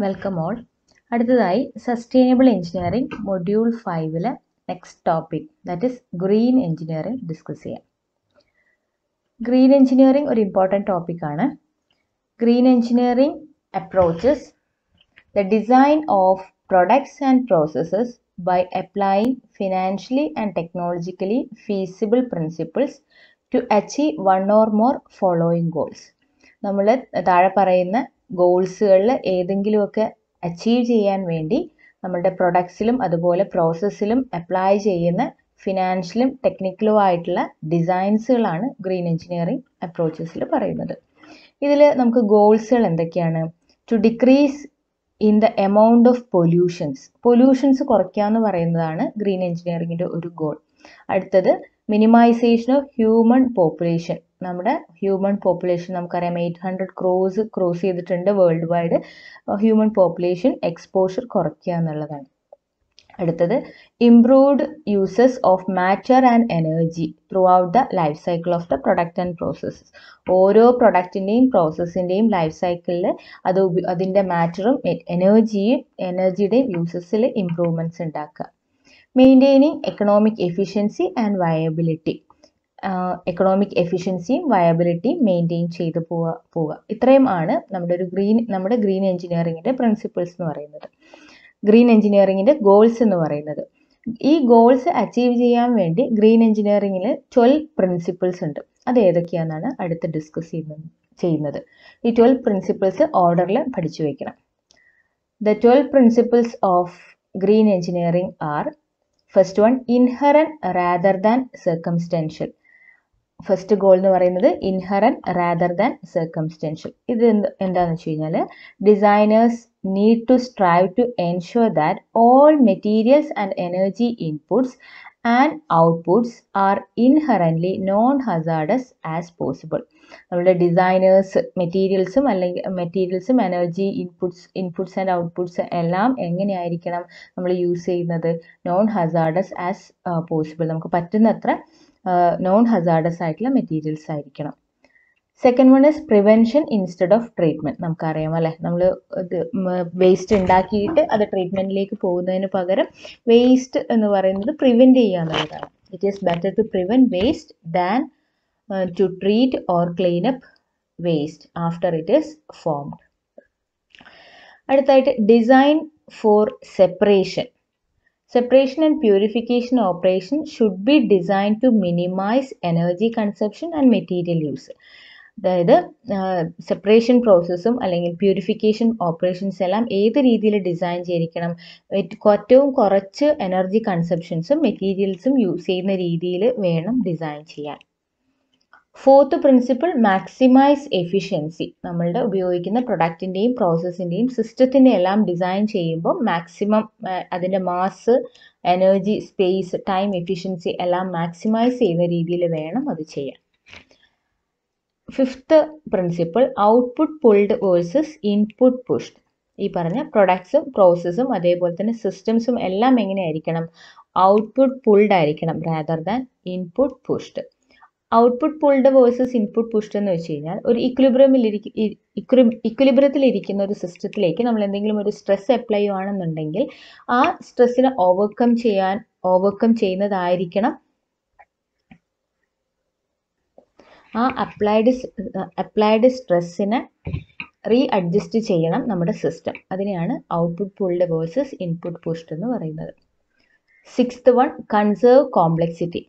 welcome all അടുത്തതായി sustainable engineering module ഫൈവിലെ next topic that is green engineering discuss ചെയ്യാം ഗ്രീൻ എഞ്ചിനീയറിംഗ് ഒരു ഇമ്പോർട്ടൻറ്റ് ടോപ്പിക്കാണ് green engineering approaches the design of products and processes by applying financially and technologically feasible principles to achieve one or more following goals നമ്മൾ താഴെ പറയുന്ന ഗോൾസുകളിൽ ഏതെങ്കിലുമൊക്കെ achieve ചെയ്യാൻ വേണ്ടി നമ്മുടെ പ്രൊഡക്ട്സിലും അതുപോലെ പ്രോസസ്സിലും അപ്ലൈ ചെയ്യുന്ന ഫിനാൻഷ്യലും ടെക്നിക്കലും ആയിട്ടുള്ള ഡിസൈൻസുകളാണ് ഗ്രീൻ എഞ്ചിനീയറിംഗ് അപ്രോച്ചസിൽ പറയുന്നത് ഇതിൽ നമുക്ക് ഗോൾസുകൾ എന്തൊക്കെയാണ് to decrease in the amount of pollutions pollutions കുറയ്ക്കുക എന്ന് പറയുന്നതാണ് ഗ്രീൻ എഞ്ചിനീയറിങ്ങിൻ്റെ ഒരു ഗോൾ അടുത്തത് മിനിമൈസേഷൻ ഓഫ് ഹ്യൂമൻ പോപ്പുലേഷൻ നമ്മുടെ ഹ്യൂമൻ പോപ്പുലേഷൻ നമുക്കറിയാം എയ്റ്റ് ഹൺഡ്രഡ് ക്രോസ് ക്രോസ് ചെയ്തിട്ടുണ്ട് world wide human population exposure കുറയ്ക്കുക എന്നുള്ളതാണ് അടുത്തത് improved uses of matter and energy throughout the life cycle of the product and processes ഓരോ പ്രൊഡക്റ്റിൻ്റെയും പ്രോസസ്സിൻ്റെയും ലൈഫ് സൈക്കിളിൽ അത് അതിൻ്റെ മാറ്ററും എനർജിയും എനർജിയുടെയും യൂസസിൽ ഇമ്പ്രൂവ്മെൻറ്റ്സ് ഉണ്ടാക്കുക maintaining economic efficiency and viability economic എഫിഷ്യൻസിയും വയബിലിറ്റിയും മെയിൻറ്റെയിൻ ചെയ്തു പോവുക പോവുക ഇത്രയും ആണ് നമ്മുടെ ഒരു ഗ്രീൻ നമ്മുടെ ഗ്രീൻ എഞ്ചിനീയറിങ്ങിൻ്റെ പ്രിൻസിപ്പിൾസ് എന്ന് പറയുന്നത് ഗ്രീൻ എഞ്ചിനീയറിങ്ങിൻ്റെ ഗോൾസ് എന്ന് പറയുന്നത് ഈ ഗോൾസ് അച്ചീവ് ചെയ്യാൻ വേണ്ടി ഗ്രീൻ എഞ്ചിനീയറിങ്ങിൽ ട്വൽവ് പ്രിൻസിപ്പിൾസ് ഉണ്ട് അത് ഏതൊക്കെയാണെന്നാണ് അടുത്ത് ഡിസ്കസ് ചെയ്യുന്നത് ചെയ്യുന്നത് ഈ ട്വൽവ് പ്രിൻസിപ്പിൾസ് ഓർഡറിൽ പഠിച്ചു വയ്ക്കണം the twelve principles of green engineering are first one inherent rather than circumstantial first goal എന്ന് പറയുന്നത് ഇൻഹറൻ റാദർ ദാൻ സർക്കംസ്റ്റൻഷ്യൽ ഇത് എന്താണെന്ന് വെച്ച് കഴിഞ്ഞാൽ designers need to strive to ensure that all materials and energy inputs and outputs are inherently non hazardous as possible നമ്മുടെ designers മെറ്റീരിയൽസും അല്ലെങ്കിൽ മെറ്റീരിയൽസും energy inputs inputs and outputs എല്ലാം എങ്ങനെയായിരിക്കണം നമ്മൾ യൂസ് ചെയ്യുന്നത് നോൺ ഹസാർഡസ് ആസ് പോസിബിൾ നമുക്ക് പറ്റുന്നത്ര നോൺ ഹസാർഡസ് ആയിട്ടുള്ള മെറ്റീരിയൽസ് ആയിരിക്കണം second one is prevention instead of treatment നമുക്കറിയാം അല്ലേ നമ്മൾ ഇത് വേസ്റ്റ് ഉണ്ടാക്കിയിട്ട് അത് ട്രീറ്റ്മെന്റിലേക്ക് പോകുന്നതിന് പകരം വേസ്റ്റ് എന്ന് പറയുന്നത് പ്രിവെന്റ് ചെയ്യുക എന്നുള്ളതാണ് it is better to prevent waste than two treat or clean up waste after it is formed അടുത്തായിട്ട് design for separation separation and purification operation should be design to minimise energy conception and material use അതായത് separation പ്രോസസ്സും അല്ലെങ്കിൽ purification operations എല്ലാം ഏത് രീതിയിൽ design ചെയ്തിരിക്കണം ഏറ്റവും കുറച്ച് energy കൺസെപ്ഷൻസും മെറ്റീരിയൽസും use ചെയ്യുന്ന രീതിയിൽ വേണം ഡിസൈൻ ചെയ്യാൻ ഫോർത്ത് പ്രിൻസിപ്പിൾ മാക്സിമൈസ് എഫിഷ്യൻസി നമ്മളുടെ ഉപയോഗിക്കുന്ന പ്രൊഡക്റ്റിൻ്റെയും പ്രോസസ്സിൻ്റെയും സിസ്റ്റത്തിൻ്റെ എല്ലാം ഡിസൈൻ ചെയ്യുമ്പോൾ മാക്സിമം അതിൻ്റെ mass energy space time efficiency എല്ലാം മാക്സിമൈസ് ചെയ്യുന്ന രീതിയിൽ വേണം അത് ചെയ്യാൻ fifth principle output pulled versus input pushed ഈ പറഞ്ഞ പ്രൊഡക്ട്സും പ്രോസസ്സും അതേപോലെ തന്നെ സിസ്റ്റംസും എല്ലാം എങ്ങനെയായിരിക്കണം ഔട്ട്പുട്ട് പുൾഡ് ആയിരിക്കണം rather than input pushed output pulled versus input pushed എന്ന് വെച്ച് കഴിഞ്ഞാൽ ഒരു ഇക്വിലിബ്രിയമിൽ ഇക്വിലിബ്രിയത്തിൽ ഇരിക്കുന്ന ഒരു സിസ്റ്റത്തിലേക്ക് നമ്മൾ എന്തെങ്കിലും ഒരു സ്ട്രെസ് അപ്ലൈ ചെയ്യുകയാണെന്നുണ്ടെങ്കിൽ ആ സ്ട്രെസ്സിനെ ഓവർകം ചെയ്യാൻ ഓവർകം ചെയ്യുന്നതായിരിക്കണം ആ അപ്ലൈഡ് അപ്ലൈഡ് സ്ട്രെസ്സിനെ റീ അഡ്ജസ്റ്റ് ചെയ്യണം നമ്മുടെ സിസ്റ്റം അതിനെയാണ് output pulled versus input pushed എന്ന് പറയുന്നത് സിക്സ്ത് വൺ കൺസേർവ് കോംപ്ലക്സിറ്റി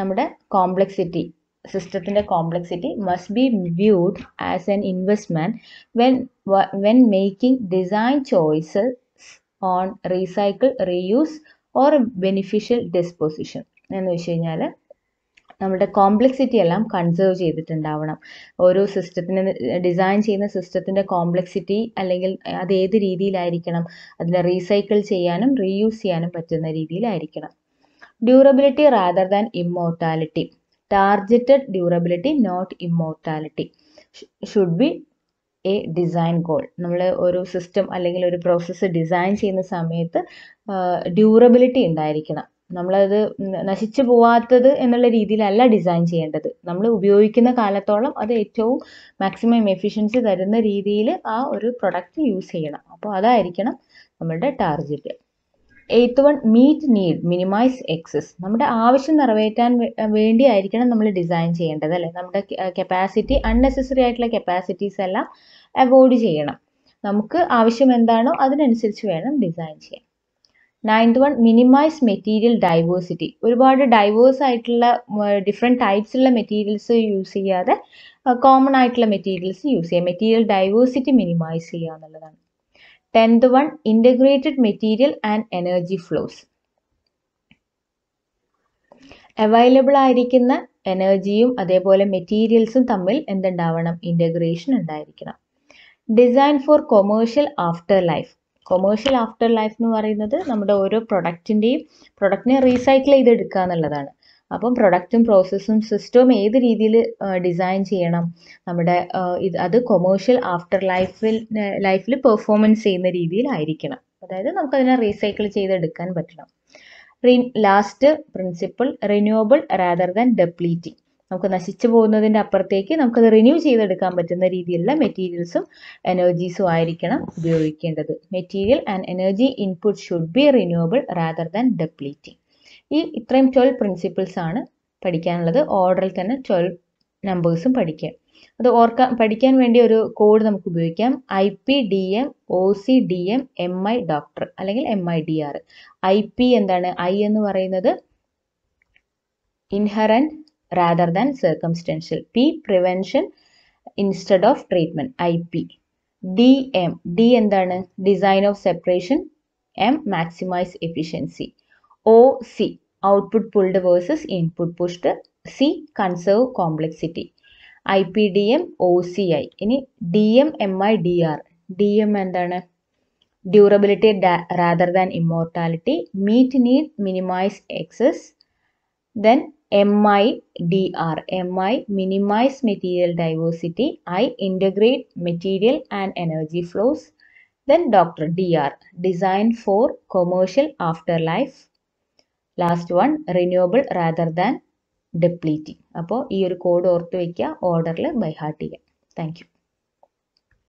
നമ്മുടെ കോംപ്ലക്സിറ്റി സിസ്റ്റത്തിൻ്റെ complexity must be viewed as an investment when when making design choices on recycle reuse or beneficial disposition എന്ന് വെച്ച് കഴിഞ്ഞാൽ നമ്മുടെ കോംപ്ലക്സിറ്റി എല്ലാം കൺസേർവ് ചെയ്തിട്ടുണ്ടാവണം ഓരോ സിസ്റ്റത്തിന് ഡിസൈൻ ചെയ്യുന്ന സിസ്റ്റത്തിൻ്റെ കോംപ്ലക്സിറ്റി അല്ലെങ്കിൽ അത് ഏത് രീതിയിലായിരിക്കണം അതിനെ റീസൈക്കിൾ ചെയ്യാനും റീയൂസ് ചെയ്യാനും പറ്റുന്ന രീതിയിലായിരിക്കണം durability rather than immortality targeted durability not immortality should be a design goal നമ്മൾ ഒരു സിസ്റ്റം അല്ലെങ്കിൽ ഒരു പ്രോസസ്സ് ഡിസൈൻ ചെയ്യുന്ന സമയത്ത് ഡ്യൂറബിലിറ്റി ഉണ്ടായിരിക്കണം നമ്മളത് നശിച്ചു പോവാത്തത് എന്നുള്ള രീതിയിലല്ല ഡിസൈൻ ചെയ്യേണ്ടത് നമ്മൾ ഉപയോഗിക്കുന്ന കാലത്തോളം അത് ഏറ്റവും മാക്സിമം എഫിഷ്യൻസി തരുന്ന രീതിയിൽ ആ ഒരു പ്രൊഡക്റ്റ് യൂസ് ചെയ്യണം അപ്പോൾ അതായിരിക്കണം നമ്മളുടെ target eighth one meet need minimize excess നമ്മുടെ ആവശ്യം നിറവേറ്റാൻ വേണ്ടിയായിരിക്കണം നമ്മൾ ഡിസൈൻ ചെയ്യേണ്ടത് അല്ലേ നമ്മുടെ കപ്പാസിറ്റി അൺനെസസറി ആയിട്ടുള്ള കപ്പാസിറ്റീസ് എല്ലാം അവോയ്ഡ് ചെയ്യണം നമുക്ക് ആവശ്യം എന്താണോ അതിനനുസരിച്ച് വേണം ഡിസൈൻ ചെയ്യാൻ ninth one minimize material diversity ഒരുപാട് ഡൈവേഴ്സ് ആയിട്ടുള്ള ഡിഫറെൻറ്റ് ടൈപ്സ് ഉള്ള മെറ്റീരിയൽസ് യൂസ് ചെയ്യാതെ കോമൺ ആയിട്ടുള്ള മെറ്റീരിയൽസ് യൂസ് ചെയ്യുക മെറ്റീരിയൽ ഡൈവേഴ്സിറ്റി മിനിമൈസ് ചെയ്യുക എന്നുള്ളതാണ് tenth one integrated material and energy flows available ആയിരിക്കുന്ന എനർജിയും അതേപോലെ മെറ്റീരിയൽസും തമ്മിൽ എന്തുണ്ടാവണം ഇൻ്റഗ്രേഷൻ ഉണ്ടായിരിക്കണം design for commercial after life commercial after life എന്ന് പറയുന്നത് നമ്മുടെ ഓരോ പ്രൊഡക്റ്റിൻ്റെയും പ്രൊഡക്റ്റിനെ റീസൈക്കിൾ ചെയ്തെടുക്കുക എന്നുള്ളതാണ് അപ്പം പ്രൊഡക്റ്റും പ്രോസസ്സും സിസ്റ്റവും ഏത് രീതിയിൽ ഡിസൈൻ ചെയ്യണം നമ്മുടെ ഇത് അത് കൊമേഴ്ഷ്യൽ ആഫ്റ്റർ ലൈഫിൽ ലൈഫിൽ പെർഫോമൻസ് ചെയ്യുന്ന രീതിയിലായിരിക്കണം അതായത് നമുക്കതിനെ റീസൈക്കിൾ ചെയ്തെടുക്കാൻ പറ്റണം റീ last principle renewable rather than depleting നമുക്ക് നശിച്ചു പോകുന്നതിൻ്റെ അപ്പുറത്തേക്ക് നമുക്കത് റിന്യൂ ചെയ്തെടുക്കാൻ പറ്റുന്ന രീതിയിലുള്ള മെറ്റീരിയൽസും എനർജീസും ആയിരിക്കണം ഉപയോഗിക്കേണ്ടത് material and energy input should be renewable rather than depleting ഈ ഇത്രയും ട്വൽവ് പ്രിൻസിപ്പിൾസ് ആണ് പഠിക്കാനുള്ളത് ഓർഡറിൽ തന്നെ ട്വൽവ് നമ്പേഴ്സും പഠിക്കുക അത് ഓർക്കാൻ പഠിക്കാൻ വേണ്ടി ഒരു കോഡ് നമുക്ക് ഉപയോഗിക്കാം I P D M O C D M M I doctor അല്ലെങ്കിൽ M I D R I P എന്താണ് ഐ എന്ന് പറയുന്നത് inherent rather than circumstantial P prevention instead of treatment I P D M D എന്താണ് design of separation M maximize efficiency O C output pulled versus input pushed C conserve complexity I P D M O C I ഇനി D M M I D R D M എന്താണ് durability rather than immortality meet need minimize excess then M I D R M I minimize material diversity I integrate material and energy flows then doctor D R design for commercial after life last one renewable rather than depleting അപ്പോൾ ഈ ഒരു code ഓർത്ത് വയ്ക്കുക ഓർഡറിൽ by heart heart ചെയ്യുക thank